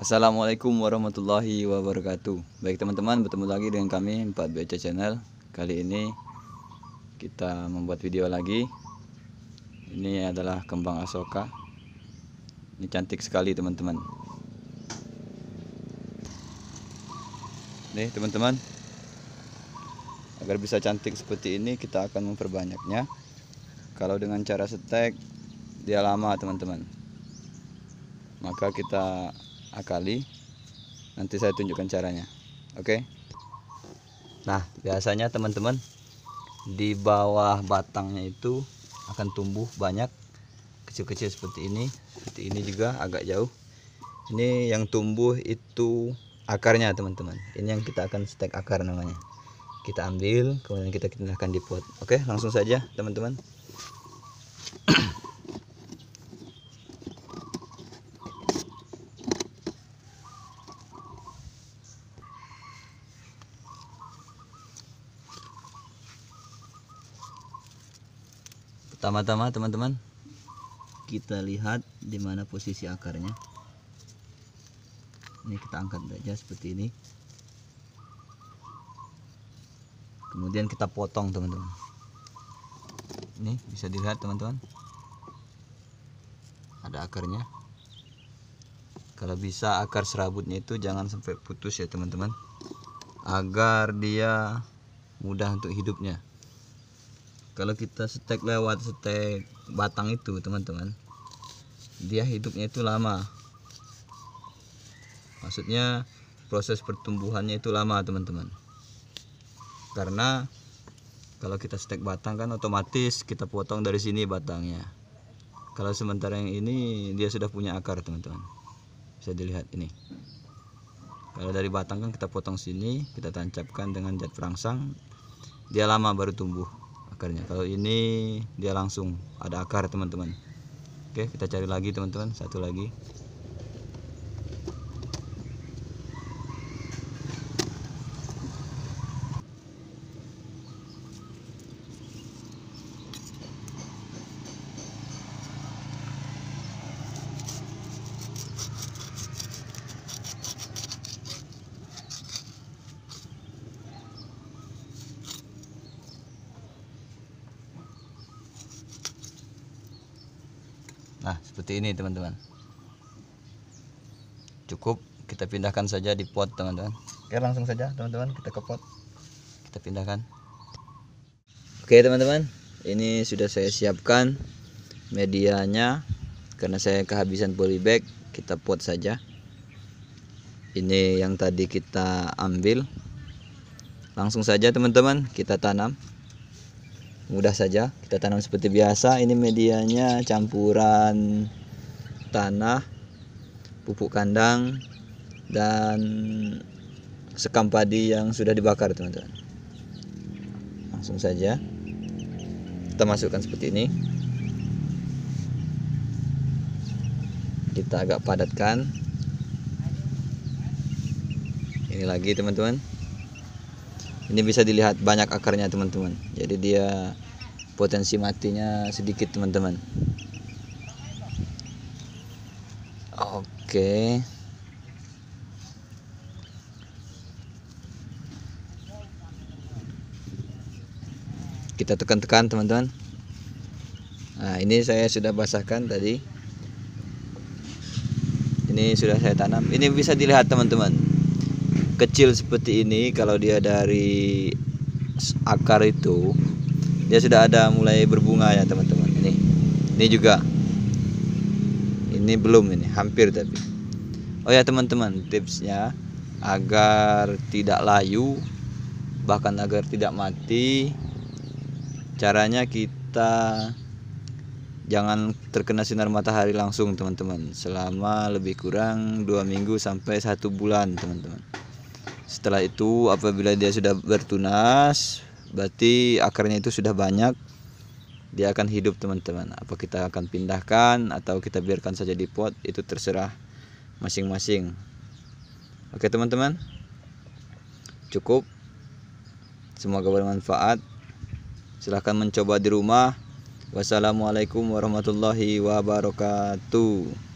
Assalamualaikum warahmatullahi wabarakatuh Baik teman-teman bertemu lagi dengan kami 4BC Channel Kali ini kita membuat video lagi Ini adalah kembang asoka Ini cantik sekali teman-teman Nih teman-teman Agar bisa cantik seperti ini kita akan memperbanyaknya Kalau dengan cara setek dia lama teman-teman Maka kita akali nanti saya tunjukkan caranya oke okay? nah biasanya teman-teman di bawah batangnya itu akan tumbuh banyak kecil-kecil seperti ini seperti ini juga agak jauh ini yang tumbuh itu akarnya teman-teman ini yang kita akan stek akar namanya kita ambil kemudian kita pindahkan di pot oke langsung saja teman-teman Pertama-tama teman-teman kita lihat di mana posisi akarnya. Ini kita angkat saja seperti ini. Kemudian kita potong teman-teman. Ini bisa dilihat teman-teman. Ada akarnya. Kalau bisa akar serabutnya itu jangan sampai putus ya teman-teman. Agar dia mudah untuk hidupnya kalau kita stek lewat stek batang itu teman-teman dia hidupnya itu lama maksudnya proses pertumbuhannya itu lama teman-teman karena kalau kita stek batang kan otomatis kita potong dari sini batangnya kalau sementara yang ini dia sudah punya akar teman-teman bisa dilihat ini kalau dari batang kan kita potong sini kita tancapkan dengan cat perangsang dia lama baru tumbuh akarnya kalau ini dia langsung ada akar teman-teman oke kita cari lagi teman-teman satu lagi nah seperti ini teman-teman cukup kita pindahkan saja di pot teman-teman oke langsung saja teman-teman kita ke pot kita pindahkan oke teman-teman ini sudah saya siapkan medianya karena saya kehabisan polybag kita pot saja ini yang tadi kita ambil langsung saja teman-teman kita tanam mudah saja kita tanam seperti biasa ini medianya campuran tanah pupuk kandang dan sekam padi yang sudah dibakar teman-teman langsung saja kita masukkan seperti ini kita agak padatkan ini lagi teman-teman ini bisa dilihat banyak akarnya teman-teman jadi dia potensi matinya sedikit teman-teman oke kita tekan-tekan teman-teman nah ini saya sudah basahkan tadi ini sudah saya tanam ini bisa dilihat teman-teman kecil seperti ini kalau dia dari akar itu dia sudah ada mulai berbunga ya teman-teman ini ini juga ini belum ini hampir tapi oh ya teman-teman tipsnya agar tidak layu bahkan agar tidak mati caranya kita jangan terkena sinar matahari langsung teman-teman selama lebih kurang dua minggu sampai satu bulan teman-teman setelah itu apabila dia sudah bertunas berarti akarnya itu sudah banyak dia akan hidup teman-teman apa kita akan pindahkan atau kita biarkan saja di pot itu terserah masing-masing oke teman-teman cukup semoga bermanfaat silahkan mencoba di rumah wassalamualaikum warahmatullahi wabarakatuh